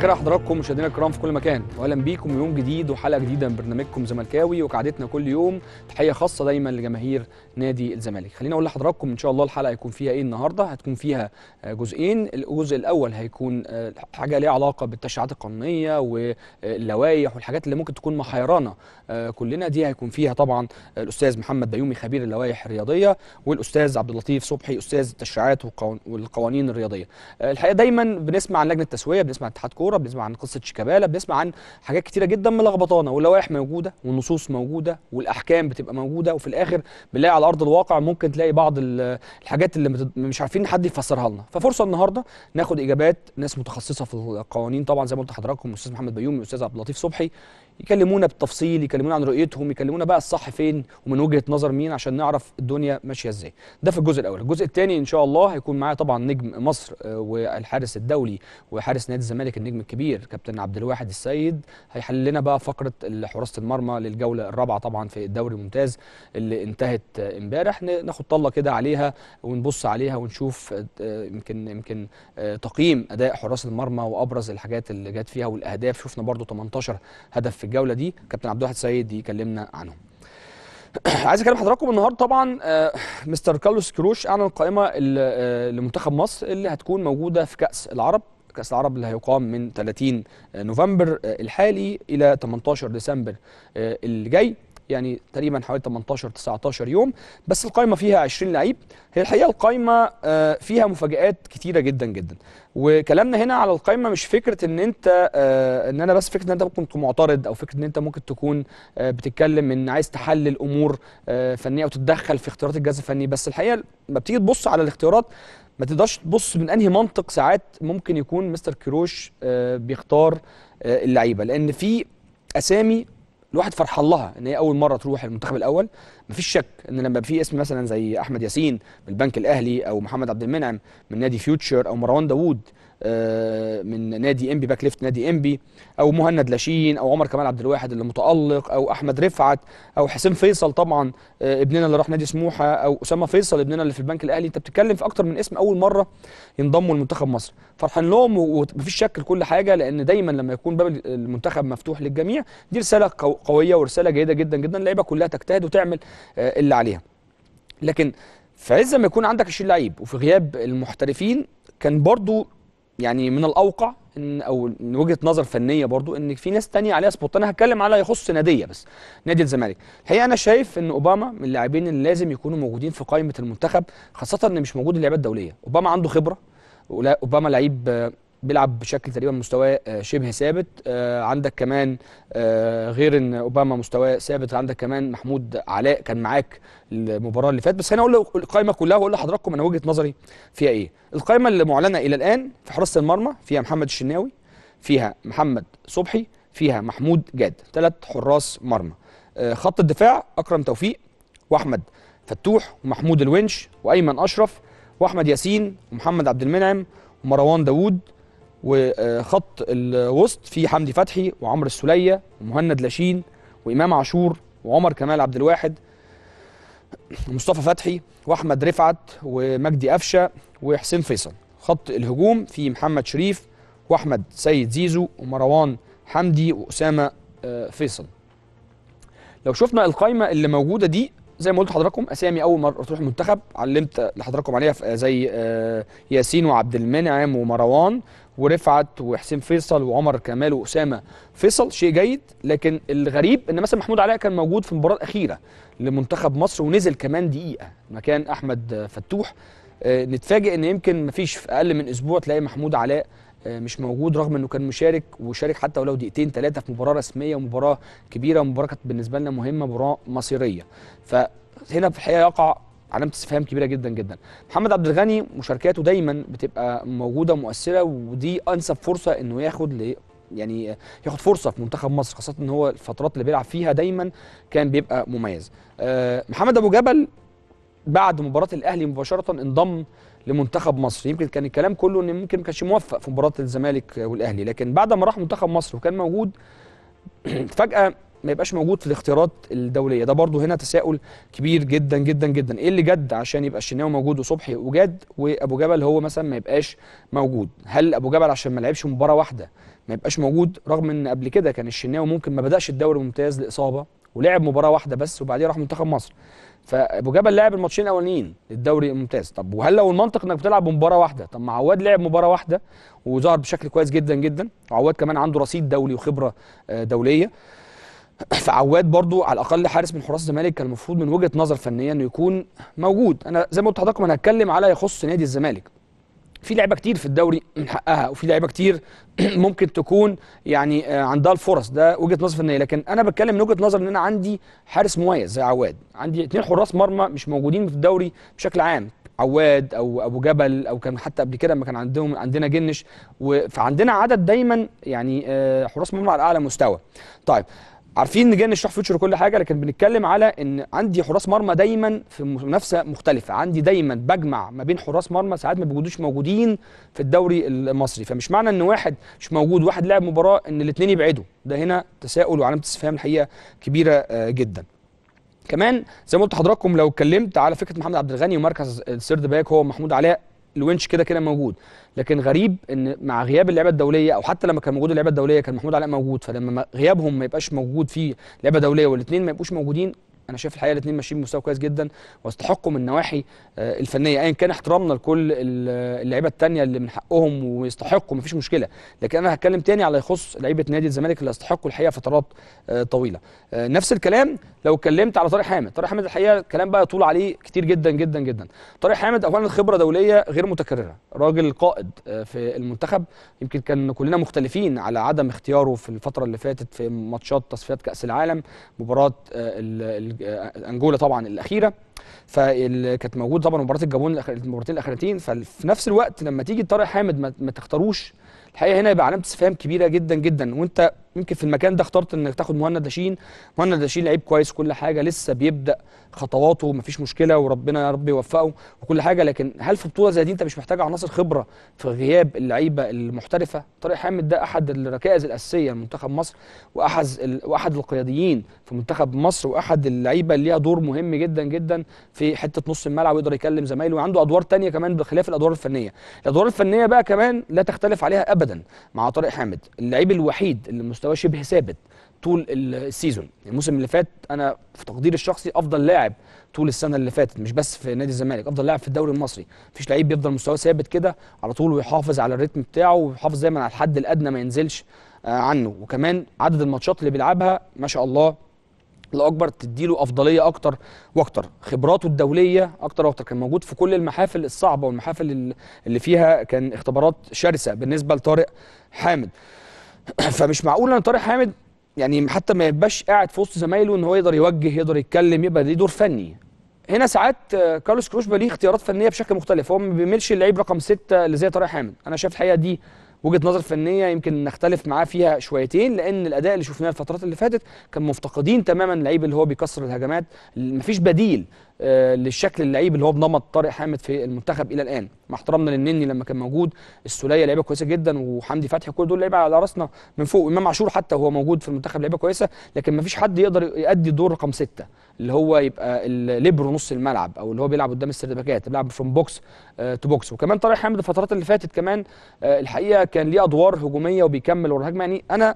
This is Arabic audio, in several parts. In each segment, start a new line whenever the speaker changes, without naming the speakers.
مساء حضراتكم مشاهدينا الكرام في كل مكان واهلا بيكم يوم جديد وحلقه جديده من برنامجكم زملكاوي وقعدتنا كل يوم تحيه خاصه دايما لجماهير نادي الزمالك خليني اقول لحضراتكم ان شاء الله الحلقه هيكون فيها ايه النهارده هتكون فيها آه، جزئين الجزء الاول هيكون آه، حاجه ليها علاقه بالتشريعات القانونيه واللوائح والحاجات اللي ممكن تكون محيرانا آه، كلنا دي هيكون فيها طبعا الاستاذ محمد بيومي خبير اللوائح الرياضيه والاستاذ عبد اللطيف صبحي استاذ التشريعات والقوانين الرياضيه الحقيقه دايما بنسمع عن لجنه التسويه بنسمع عن اتحاد كوره الكوره بنسمع عن قصه شيكابالا بنسمع عن حاجات كتيره جدا ملخبطانه واللوائح موجوده والنصوص موجوده والاحكام بتبقى موجوده وفي الاخر بنلاقي على ارض الواقع ممكن تلاقي بعض الحاجات اللي مش عارفين حد يفسرها لنا ففرصه النهارده ناخد اجابات ناس متخصصه في القوانين طبعا زي ما قلت لحضراتكم الاستاذ محمد بيومي الاستاذ عبد اللطيف صبحي يكلمونا بالتفصيل يكلمونا عن رؤيتهم يكلمونا بقى الصح فين ومن وجهه نظر مين عشان نعرف الدنيا ماشيه ازاي ده في الجزء الاول الجزء الثاني ان شاء الله هيكون معايا طبعا نجم مصر آه، والحارس الدولي وحارس نادي الزمالك النجم الكبير كابتن عبد الواحد السيد هيحل لنا بقى فقره حراسه المرمى للجوله الرابعه طبعا في الدوري الممتاز اللي انتهت آه، امبارح ناخد طله كده عليها ونبص عليها ونشوف آه، يمكن يمكن تقييم اداء حراس المرمى وابرز الحاجات اللي جت فيها والاهداف شفنا برده 18 هدف في الجوله دي كابتن عبد الواحد سيد يكلمنا عنهم عايز اكلم حضراتكم النهارده طبعا آه، مستر كارلوس كروش اعلن القائمه آه، لمنتخب مصر اللي هتكون موجوده في كاس العرب كاس العرب اللي هيقام من 30 نوفمبر آه، الحالي الى 18 ديسمبر الجاي يعني تقريبا حوالي 18 19 يوم بس القايمه فيها 20 لعيب هي الحقيقه القايمه آه، فيها مفاجات كتيره جدا جدا وكلامنا هنا على القايمه مش فكره ان انت آه، ان انا بس فكره ان انت ممكن تكون معترض او فكره ان انت ممكن تكون آه، بتتكلم ان عايز تحلل امور فنيه او تتدخل في اختيارات الجهاز الفني بس الحقيقه لما بتيجي تبص على الاختيارات ما تقدرش تبص من انهي منطق ساعات ممكن يكون مستر كيروش بيختار اللعيبه لان في اسامي الواحد فرحان لها ان هي اول مره تروح المنتخب الاول مفيش شك ان لما في اسم مثلا زي احمد ياسين من البنك الاهلي او محمد عبد المنعم من نادي فيوتشر او مروان داوود آه، من نادي انبي باك ليفت نادي انبي او مهند لاشين او عمر كمال عبد الواحد اللي متالق او احمد رفعت او حسين فيصل طبعا آه، ابننا اللي راح نادي سموحه او اسامه فيصل ابننا اللي في البنك الاهلي انت بتتكلم في اكتر من اسم اول مره ينضموا لمنتخب مصر فرحان لهم ومفيش شك لكل حاجه لان دايما لما يكون باب المنتخب مفتوح للجميع دي رساله قويه ورساله جيده جدا جدا اللعيبه كلها تجتهد وتعمل آه، اللي عليها لكن في عز ما يكون عندك 20 لعيب وفي غياب المحترفين كان برضو يعني من الاوقع ان او من وجهه نظر فنيه برضو ان في ناس تانية عليها سبوت انا هتكلم على يخص ناديه بس نادي الزمالك الحقيقه انا شايف ان اوباما من اللاعبين اللي لازم يكونوا موجودين في قائمه المنتخب خاصه ان مش موجود اللعيبه الدوليه اوباما عنده خبره اوباما لعيب بيلعب بشكل تقريبا مستواه آه، شبه ثابت آه، عندك كمان آه، غير ان اوباما مستواه ثابت عندك كمان محمود علاء كان معاك المباراه اللي فاتت بس انا اقول القائمه كلها واقول لحضراتكم انا وجهه نظري فيها ايه القائمه اللي معلنه الى الان في حراسه المرمى فيها محمد الشناوي فيها محمد صبحي فيها محمود جاد ثلاث حراس مرمى خط الدفاع اكرم توفيق واحمد فتوح ومحمود الونش وايمن اشرف واحمد ياسين ومحمد عبد المنعم ومروان داوود وخط الوسط في حمدي فتحي وعمرو السوليه ومهند لاشين وامام عاشور وعمر كمال عبد الواحد ومصطفى فتحي واحمد رفعت ومجدي قفشه وحسين فيصل خط الهجوم في محمد شريف واحمد سيد زيزو ومروان حمدي واسامه آه، فيصل لو شفنا القايمه اللي موجوده دي زي ما قلت لحضراتكم اسامي اول مره تروح المنتخب علمت لحضراتكم عليها آه، زي آه، ياسين وعبد المنعم ومروان ورفعت وحسين فيصل وعمر كمال واسامه فيصل شيء جيد لكن الغريب ان مثلا محمود علاء كان موجود في المباراه الاخيره لمنتخب مصر ونزل كمان دقيقه مكان احمد فتوح آه، نتفاجئ ان يمكن مفيش في اقل من اسبوع تلاقي محمود علاء آه، مش موجود رغم انه كان مشارك وشارك حتى ولو دقيقتين ثلاثه في مباراه رسميه ومباراه كبيره ومباراه كانت بالنسبه لنا مهمه مباراه مصيريه فهنا في الحقيقه يقع علامه استفهام كبيره جدا جدا محمد عبد الغني مشاركاته دايما بتبقى موجوده ومؤثره ودي انسب فرصه انه ياخد ل يعني ياخد فرصه في منتخب مصر خاصه ان هو الفترات اللي بيلعب فيها دايما كان بيبقى مميز آه، محمد ابو جبل بعد مباراه الاهلي مباشره انضم لمنتخب مصر يمكن كان الكلام كله ان ممكن ما كانش موفق في مباراه الزمالك والاهلي لكن بعد ما راح منتخب مصر وكان موجود فجاه ما يبقاش موجود في الاختيارات الدوليه ده برضو هنا تساؤل كبير جدا جدا جدا ايه اللي جد عشان يبقى الشناوي موجود وصبحي وجاد وابو جبل هو مثلا ما يبقاش موجود هل ابو جبل عشان ما لعبش مباراه واحده ما يبقاش موجود رغم ان قبل كده كان الشناوي ممكن ما بداش الدوري الممتاز لاصابه ولعب مباراه واحده بس وبعديها راح منتخب مصر فابو جبل لعب الماتشين الاولانيين للدوري الممتاز طب وهل لو المنطق انك بتلعب بمباراه واحده طب ما عواد لعب مباراه واحده وظهر بشكل كويس جدا جدا وعواد كمان عنده رصيد دولي وخبره آه، دوليه فعواد برضو على الاقل حارس من حراس الزمالك كان المفروض من وجهه نظر فنيه انه يكون موجود انا زي ما قلت لحضراتكم انا هتكلم على يخص نادي الزمالك في لعيبه كتير في الدوري من حقها وفي لعيبه كتير ممكن تكون يعني آه، عندها الفرص ده وجهه نظر فنيه لكن انا بتكلم من وجهه نظر ان انا عندي حارس مميز زي عواد عندي اثنين حراس مرمى مش موجودين في الدوري بشكل عام عواد او ابو جبل او كان حتى قبل كده لما كان عندهم عندنا جنش فعندنا عدد دايما يعني آه، حراس مرمى على اعلى مستوى طيب عارفين ان جاي نشرح فيوتشر وكل حاجه لكن بنتكلم على ان عندي حراس مرمى دايما في منافسه مختلفه عندي دايما بجمع ما بين حراس مرمى ساعات ما بيكونوش موجودين في الدوري المصري فمش معنى ان واحد مش موجود واحد لعب مباراه ان الاثنين يبعدوا ده هنا تساؤل وعلامه استفهام الحقيقه كبيره آه، جدا كمان زي ما قلت لحضراتكم لو اتكلمت على فكره محمد عبد الغني ومركز السيرد باك هو محمود علاء الونش كده كده موجود لكن غريب ان مع غياب اللعبه الدوليه او حتى لما كان موجود اللعبه الدوليه كان محمود علاء موجود فلما غيابهم ما يبقاش موجود في لعبه دوليه والاثنين ما يبقوش موجودين انا شايف الحقيقه الاثنين ماشيين بمستوى كويس جدا واستحقوا من النواحي آه، الفنيه ايا كان احترامنا لكل اللعيبه الثانيه اللي من حقهم ويستحقوا مفيش مشكله لكن انا هتكلم تاني على يخص لعيبه نادي الزمالك اللي استحقوا الحقيقه فترات آه، طويله آه، نفس الكلام لو اتكلمت على طارق حامد طارق حامد الحقيقه الكلام بقى يطول عليه كتير جدا جدا جدا طارق حامد اولا خبره دوليه غير متكرره راجل قائد في المنتخب يمكن كان كلنا مختلفين على عدم اختياره في الفتره اللي فاتت في ماتشات تصفيات كاس العالم مباراه انجولا طبعا الاخيره فكانت موجود طبعا مباراه الجابون المباراتين الاخرتين ففي نفس الوقت لما تيجي طارق حامد ما, ما تختاروش الحقيقه هنا يبقى علامه استفهام كبيره جدا جدا وانت يمكن في المكان ده اخترت انك تاخد مهند لاشين مهند لاشين لعيب كويس كل حاجه لسه بيبدا خطواته مفيش مشكله وربنا يا رب يوفقه وكل حاجه لكن هل في بطوله زي دي انت مش محتاج عناصر خبره في غياب اللعيبه المحترفه طارق حامد ده احد الركائز الاساسيه لمنتخب مصر واحد واحد القياديين في منتخب مصر واحد اللعيبه اللي ليها دور مهم جدا جدا في حته نص الملعب ويقدر يكلم زمايله وعنده ادوار تانية كمان بخلاف الادوار الفنيه الادوار الفنيه بقى كمان لا تختلف عليها ابدا مع طارق حامد اللعيب الوحيد اللي مستواه شبه ثابت طول السيزون الموسم اللي فات انا في تقديري الشخصي افضل لاعب طول السنه اللي فاتت مش بس في نادي الزمالك افضل لاعب في الدوري المصري مفيش لعيب بيفضل مستواه ثابت كده على طول ويحافظ على الريتم بتاعه ويحافظ دايما على الحد الادنى ما ينزلش آه، عنه وكمان عدد الماتشات اللي بيلعبها ما شاء الله الاكبر تديله افضليه اكتر واكتر خبراته الدوليه اكتر واكتر كان موجود في كل المحافل الصعبه والمحافل اللي فيها كان اختبارات شرسه بالنسبه لطارق حامد فمش معقول ان طارق حامد يعني حتى ما يبقاش قاعد في وسط زمايله ان هو يقدر يوجه يقدر يتكلم يبقى ليه دور فني هنا ساعات آه، كارلوس كروش ليه اختيارات فنيه بشكل مختلف هو ما بيميلش اللعيب رقم ستة اللي زي طارق حامد انا شايف الحقيقه دي وجهه نظر فنيه يمكن نختلف معاه فيها شويتين لان الاداء اللي شفناه الفترات اللي فاتت كان مفتقدين تماما اللعيب اللي هو بيكسر الهجمات مفيش بديل آه، للشكل اللعيب اللي هو بنمط طارق حامد في المنتخب الى الان مع احترامنا للنني لما كان موجود السوليه لعيبه كويسه جدا وحمدي فتحي كل دول لعيبه على راسنا من فوق امام عاشور حتى وهو موجود في المنتخب لعيبه كويسه لكن ما فيش حد يقدر يؤدي دور رقم سته اللي هو يبقى الليبرو نص الملعب او اللي هو بيلعب قدام باكات بيلعب فروم بوكس تو بوكس وكمان طارق حامد الفترات اللي فاتت كمان آه، الحقيقه كان ليه ادوار هجوميه وبيكمل ورا الهجمه يعني انا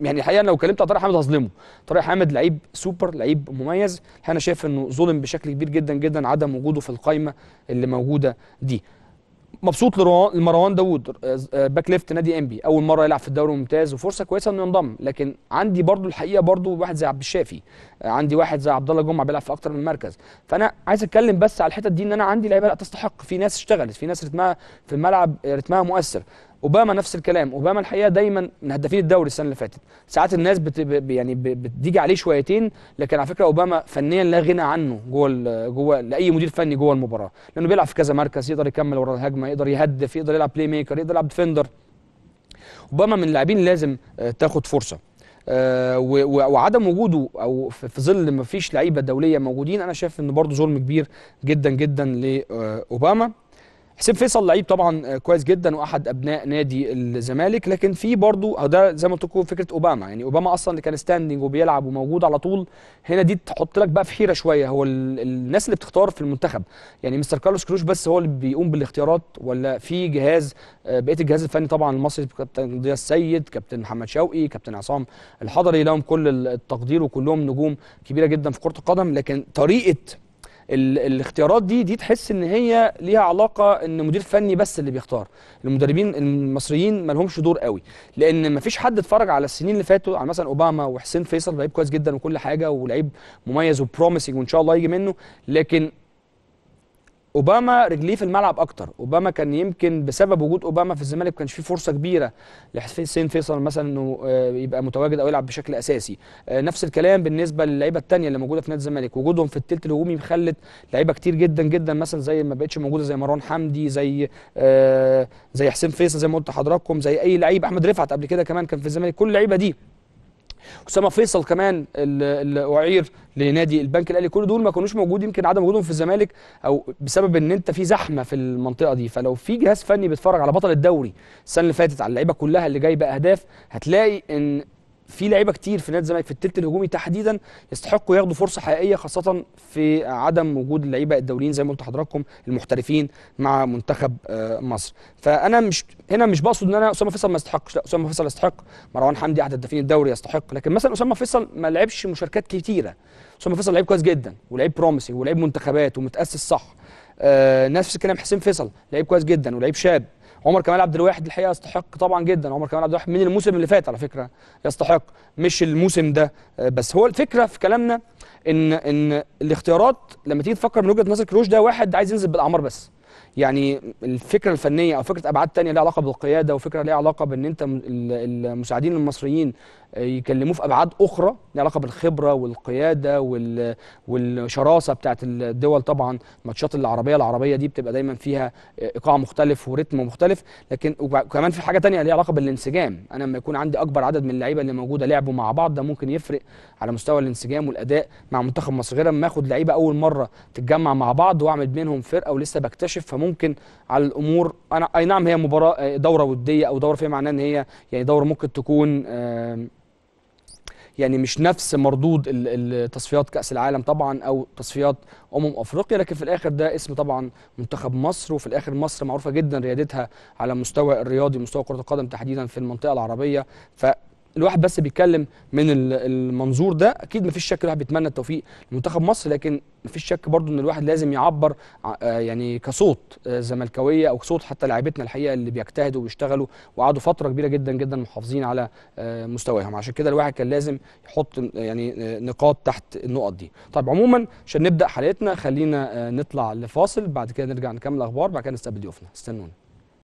يعني الحقيقه لو كلمت طارق حامد هظلمه طارق حامد لعيب سوبر لعيب مميز انا شايف انه ظلم بشكل كبير جدا جدا عدم وجوده في القائمه اللي موجوده دي مبسوط لمروان داوود آه، آه، باك ليفت نادي انبي اول مره يلعب في الدوري الممتاز وفرصه كويسه انه ينضم لكن عندي برضو الحقيقه برضو واحد زي عبد الشافي آه، عندي واحد زي عبد الله جمعه بيلعب في اكتر من مركز فانا عايز اتكلم بس على الحتت دي ان انا عندي لعيبه لا تستحق في ناس اشتغلت في ناس رتمها في الملعب رتمها مؤثر اوباما نفس الكلام اوباما الحقيقه دايما من هدافين الدوري السنه اللي فاتت ساعات الناس بت يعني بتيجي عليه شويتين لكن على فكره اوباما فنيا لا غنى عنه جوه جوه لاي مدير فني جوه المباراه لانه بيلعب في كذا مركز يقدر يكمل ورا الهجمه يقدر يهدف يقدر يلعب بلاي ميكر يقدر يلعب ديفندر اوباما من اللاعبين لازم آه، تاخد فرصه آه، وعدم وجوده او في ظل ما فيش لعيبه دوليه موجودين انا شايف ان برضه ظلم كبير جدا جدا لاوباما آه، حسين فيصل لعيب طبعا آه، كويس جدا واحد ابناء نادي الزمالك لكن في برضه ده زي ما قلت لكم فكره اوباما يعني اوباما اصلا اللي كان ستاندنج وبيلعب وموجود على طول هنا دي تحط لك بقى في حيره شويه هو الناس اللي بتختار في المنتخب يعني مستر كارلوس كروش بس هو اللي بيقوم بالاختيارات ولا في جهاز آه، بقيه الجهاز الفني طبعا المصري كابتن ضياء السيد كابتن محمد شوقي كابتن عصام الحضري لهم كل التقدير وكلهم نجوم كبيره جدا في كره القدم لكن طريقه الاختيارات دي دي تحس ان هي ليها علاقه ان مدير فني بس اللي بيختار المدربين المصريين ما لهمش دور قوي لان ما فيش حد اتفرج على السنين اللي فاتوا على مثلا اوباما وحسين فيصل لعيب كويس جدا وكل حاجه ولعيب مميز وبروميسنج وان شاء الله يجي منه لكن اوباما رجليه في الملعب اكتر اوباما كان يمكن بسبب وجود اوباما في الزمالك ما كانش فيه فرصه كبيره لحسين فيصل مثلا انه آه، يبقى متواجد او يلعب بشكل اساسي آه، نفس الكلام بالنسبه للعيبه الثانيه اللي موجوده في نادي الزمالك وجودهم في الثلث الهجومي خلت لعيبه كتير جدا جدا مثلا زي ما بقتش موجوده زي مروان حمدي زي آه، زي حسين فيصل زي ما قلت لحضراتكم زي اي لعيب احمد رفعت قبل كده كمان كان في الزمالك كل اللعيبه دي اسامه فيصل كمان اللي اعير لنادي البنك الاهلي كل دول ما كانوش موجود يمكن عدم وجودهم في الزمالك او بسبب ان انت في زحمه في المنطقه دي فلو في جهاز فني بيتفرج على بطل الدوري السنه اللي فاتت على اللعيبه كلها اللي جايبه اهداف هتلاقي ان في لعيبه كتير في نادي الزمالك في الثلث الهجومي تحديدا يستحقوا ياخدوا فرصه حقيقيه خاصه في عدم وجود اللعيبه الدوليين زي ما قلت لحضراتكم المحترفين مع منتخب آه، مصر فانا مش هنا مش بقصد ان انا اسامه فيصل ما يستحقش لا اسامه فيصل يستحق مروان حمدي احد هدافين الدوري يستحق لكن مثلا اسامه فيصل ما لعبش مشاركات كتيره اسامه فيصل لعيب كويس جدا ولعيب بروميسنج ولعيب منتخبات ومتاسس صح آه نفس الكلام حسين فيصل لعيب كويس جدا ولعيب شاب عمر كمال عبد الواحد الحقيقه يستحق طبعا جدا عمر كمال عبد الواحد من الموسم اللي فات على فكره يستحق مش الموسم ده آه، بس هو الفكره في كلامنا ان ان الاختيارات لما تيجي تفكر من وجهه نظر كروش ده واحد عايز ينزل بالاعمار بس يعني الفكره الفنيه او فكره ابعاد ثانيه ليها علاقه بالقياده وفكره ليها علاقه بان انت المساعدين المصريين آه، يكلموه في ابعاد اخرى ليها علاقه بالخبره والقياده والشراسه بتاعه الدول طبعا الماتشات العربيه العربيه دي بتبقى دايما فيها آه، ايقاع مختلف ورتم مختلف لكن وكمان في حاجه ثانيه ليها علاقه بالانسجام انا لما يكون عندي اكبر عدد من اللعيبه اللي موجوده لعبوا مع بعض ده ممكن يفرق على مستوى الانسجام والاداء مع منتخب مصر غير لما اخد لعيبه اول مره تتجمع مع بعض واعمل بينهم فرقه ولسه بكتشف فممكن على الامور انا اي نعم هي مباراه آه، دوره وديه او دوره فيها معناه ان هي يعني دوره ممكن تكون يعني مش نفس مردود تصفيات كاس العالم طبعا او تصفيات امم افريقيا لكن في الاخر ده اسم طبعا منتخب مصر وفي الاخر مصر معروفه جدا ريادتها على المستوى الرياضي مستوى كره القدم تحديدا في المنطقه العربيه ف الواحد بس بيتكلم من المنظور ده اكيد مفيش شك الواحد بيتمنى التوفيق لمنتخب مصر لكن مفيش شك برضو ان الواحد لازم يعبر آه، يعني كصوت آه، زملكاويه او صوت حتى لاعيبتنا الحقيقه اللي بيجتهدوا وبيشتغلوا وقعدوا فتره كبيره جدا جدا محافظين على آه، مستواهم عشان كده الواحد كان لازم يحط يعني نقاط تحت النقط دي طيب عموما عشان نبدا حلقتنا خلينا نطلع لفاصل بعد كده نرجع نكمل اخبار بعد كده نستقبل ضيوفنا استنونا